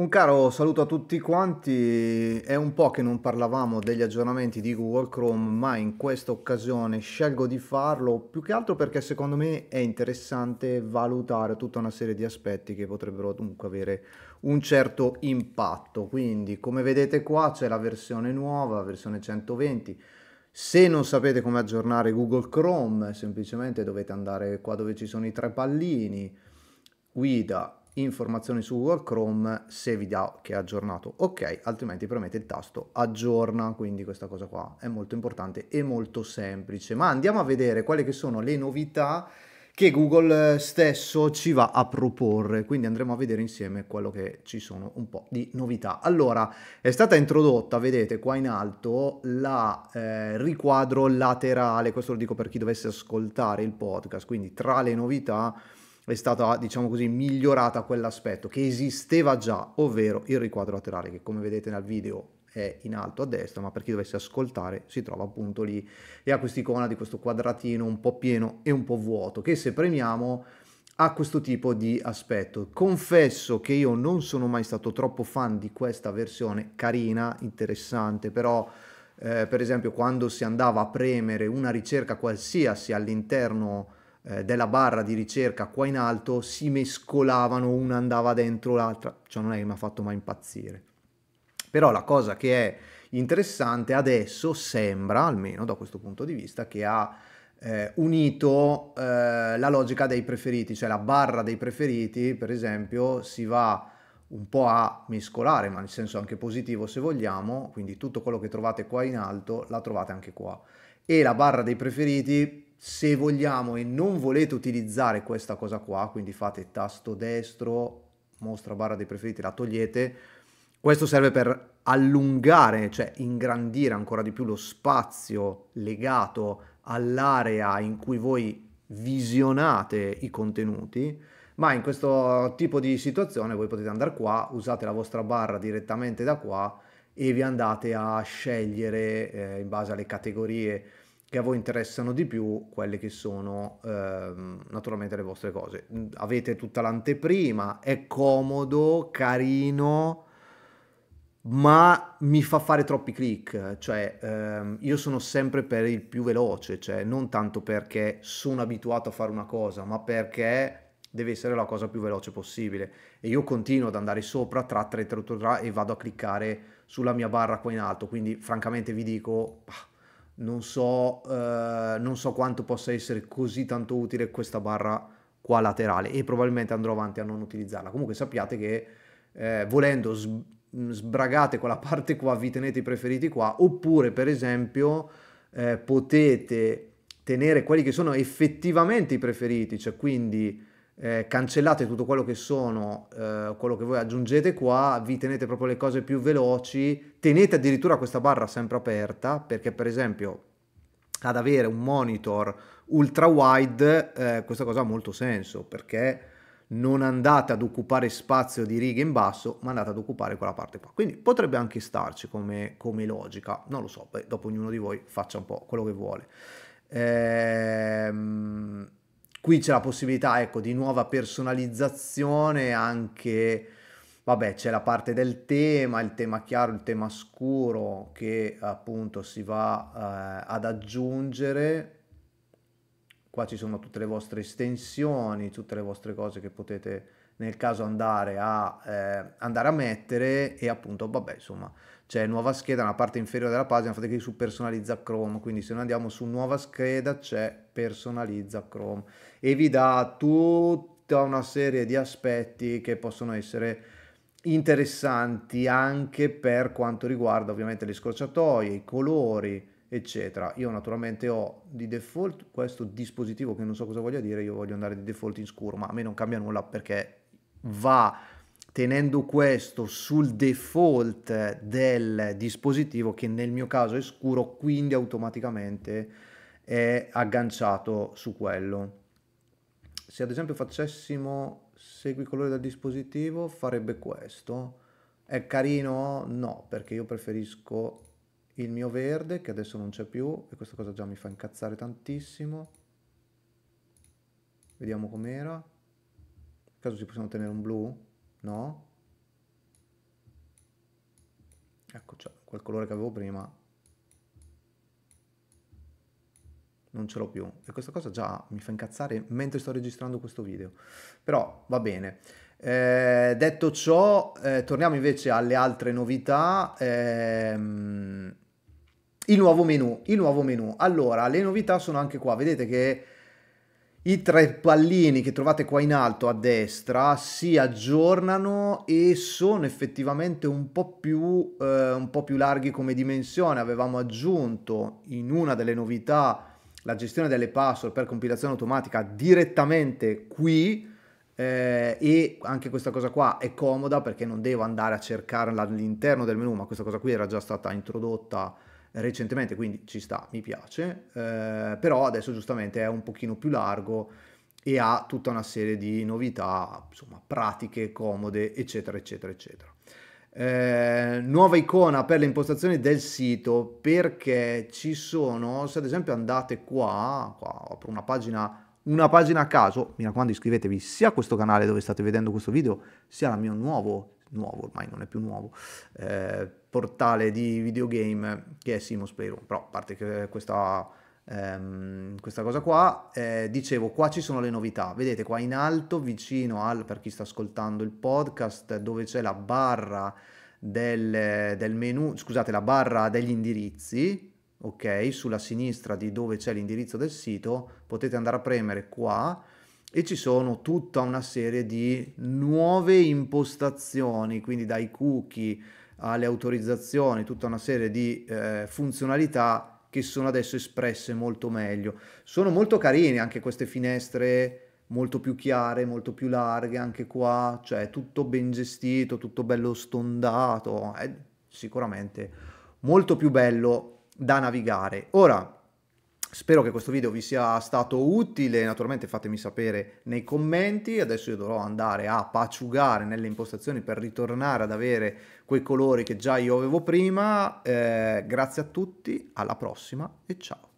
Un caro saluto a tutti quanti, è un po' che non parlavamo degli aggiornamenti di Google Chrome, ma in questa occasione scelgo di farlo più che altro perché secondo me è interessante valutare tutta una serie di aspetti che potrebbero dunque avere un certo impatto. Quindi come vedete qua c'è la versione nuova, la versione 120. Se non sapete come aggiornare Google Chrome semplicemente dovete andare qua dove ci sono i tre pallini, guida informazioni su Google Chrome se vi dà che è aggiornato ok altrimenti premete il tasto aggiorna quindi questa cosa qua è molto importante e molto semplice ma andiamo a vedere quali che sono le novità che Google stesso ci va a proporre, quindi andremo a vedere insieme quello che ci sono un po' di novità. Allora, è stata introdotta, vedete qua in alto, la eh, riquadro laterale, questo lo dico per chi dovesse ascoltare il podcast, quindi tra le novità è stata, diciamo così, migliorata quell'aspetto che esisteva già, ovvero il riquadro laterale, che come vedete nel video è in alto a destra, ma per chi dovesse ascoltare si trova appunto lì e ha quest'icona di questo quadratino un po' pieno e un po' vuoto, che se premiamo ha questo tipo di aspetto. Confesso che io non sono mai stato troppo fan di questa versione, carina, interessante, però... Eh, per esempio quando si andava a premere una ricerca qualsiasi all'interno eh, della barra di ricerca qua in alto si mescolavano, una andava dentro l'altra, cioè non è che mi ha fatto mai impazzire. Però la cosa che è interessante adesso sembra, almeno da questo punto di vista, che ha eh, unito eh, la logica dei preferiti, cioè la barra dei preferiti, per esempio, si va un po' a mescolare, ma nel senso anche positivo se vogliamo, quindi tutto quello che trovate qua in alto la trovate anche qua. E la barra dei preferiti se vogliamo e non volete utilizzare questa cosa qua, quindi fate tasto destro, mostra barra dei preferiti, la togliete, questo serve per allungare, cioè ingrandire ancora di più lo spazio legato all'area in cui voi visionate i contenuti, ma in questo tipo di situazione voi potete andare qua, usate la vostra barra direttamente da qua e vi andate a scegliere eh, in base alle categorie che a voi interessano di più quelle che sono ehm, naturalmente le vostre cose. Avete tutta l'anteprima, è comodo, carino, ma mi fa fare troppi click, cioè ehm, io sono sempre per il più veloce, cioè non tanto perché sono abituato a fare una cosa, ma perché deve essere la cosa più veloce possibile e io continuo ad andare sopra tra tra tra tra, tra e vado a cliccare sulla mia barra qua in alto, quindi francamente vi dico... Bah, non so, eh, non so quanto possa essere così tanto utile questa barra qua laterale e probabilmente andrò avanti a non utilizzarla. Comunque sappiate che eh, volendo mm, sbragate quella parte qua, vi tenete i preferiti qua, oppure per esempio eh, potete tenere quelli che sono effettivamente i preferiti, cioè quindi eh, cancellate tutto quello che sono, eh, quello che voi aggiungete qua, vi tenete proprio le cose più veloci, tenete addirittura questa barra sempre aperta, perché per esempio ad avere un monitor ultra wide, eh, questa cosa ha molto senso, perché non andate ad occupare spazio di righe in basso, ma andate ad occupare quella parte qua. Quindi potrebbe anche starci come, come logica, non lo so, beh, dopo ognuno di voi faccia un po' quello che vuole. Ehm qui c'è la possibilità, ecco, di nuova personalizzazione anche... Vabbè, c'è la parte del tema, il tema chiaro, il tema scuro che appunto si va eh, ad aggiungere qua ci sono tutte le vostre estensioni, tutte le vostre cose che potete nel caso andare a, eh, andare a mettere e appunto vabbè insomma c'è nuova scheda nella parte inferiore della pagina fate clic su personalizza Chrome quindi se noi andiamo su nuova scheda c'è personalizza Chrome e vi dà tutta una serie di aspetti che possono essere interessanti anche per quanto riguarda ovviamente le scorciatoie, i colori, eccetera. Io naturalmente ho di default questo dispositivo che non so cosa voglia dire, io voglio andare di default in scuro, ma a me non cambia nulla perché va tenendo questo sul default del dispositivo che nel mio caso è scuro, quindi automaticamente è agganciato su quello. Se ad esempio facessimo segui colore del dispositivo farebbe questo. È carino? No, perché io preferisco il mio verde che adesso non c'è più e questa cosa già mi fa incazzare tantissimo vediamo com'era per caso ci possiamo tenere un blu? no? ecco c'è quel colore che avevo prima non ce l'ho più e questa cosa già mi fa incazzare mentre sto registrando questo video però va bene eh, detto ciò eh, torniamo invece alle altre novità ehm il nuovo menu, il nuovo menu. Allora, le novità sono anche qua, vedete che i tre pallini che trovate qua in alto a destra si aggiornano e sono effettivamente un po' più, eh, un po più larghi come dimensione. Avevamo aggiunto in una delle novità la gestione delle password per compilazione automatica direttamente qui eh, e anche questa cosa qua è comoda perché non devo andare a cercarla all'interno del menu, ma questa cosa qui era già stata introdotta recentemente, quindi ci sta, mi piace, eh, però adesso giustamente è un pochino più largo e ha tutta una serie di novità, insomma, pratiche, comode, eccetera, eccetera, eccetera. Eh, nuova icona per le impostazioni del sito perché ci sono, se ad esempio andate qua, qua apro una pagina, una pagina a caso, mi raccomando iscrivetevi sia a questo canale dove state vedendo questo video, sia al mio nuovo nuovo ormai non è più nuovo eh, portale di videogame che è Simos Playroom però a parte che questa, ehm, questa cosa qua eh, dicevo qua ci sono le novità vedete qua in alto vicino al per chi sta ascoltando il podcast dove c'è la barra del, del menu scusate la barra degli indirizzi ok sulla sinistra di dove c'è l'indirizzo del sito potete andare a premere qua e ci sono tutta una serie di nuove impostazioni, quindi dai cookie alle autorizzazioni, tutta una serie di eh, funzionalità che sono adesso espresse molto meglio. Sono molto carine anche queste finestre molto più chiare, molto più larghe anche qua, cioè tutto ben gestito, tutto bello stondato, è sicuramente molto più bello da navigare. Ora, Spero che questo video vi sia stato utile, naturalmente fatemi sapere nei commenti, adesso io dovrò andare a paciugare nelle impostazioni per ritornare ad avere quei colori che già io avevo prima, eh, grazie a tutti, alla prossima e ciao!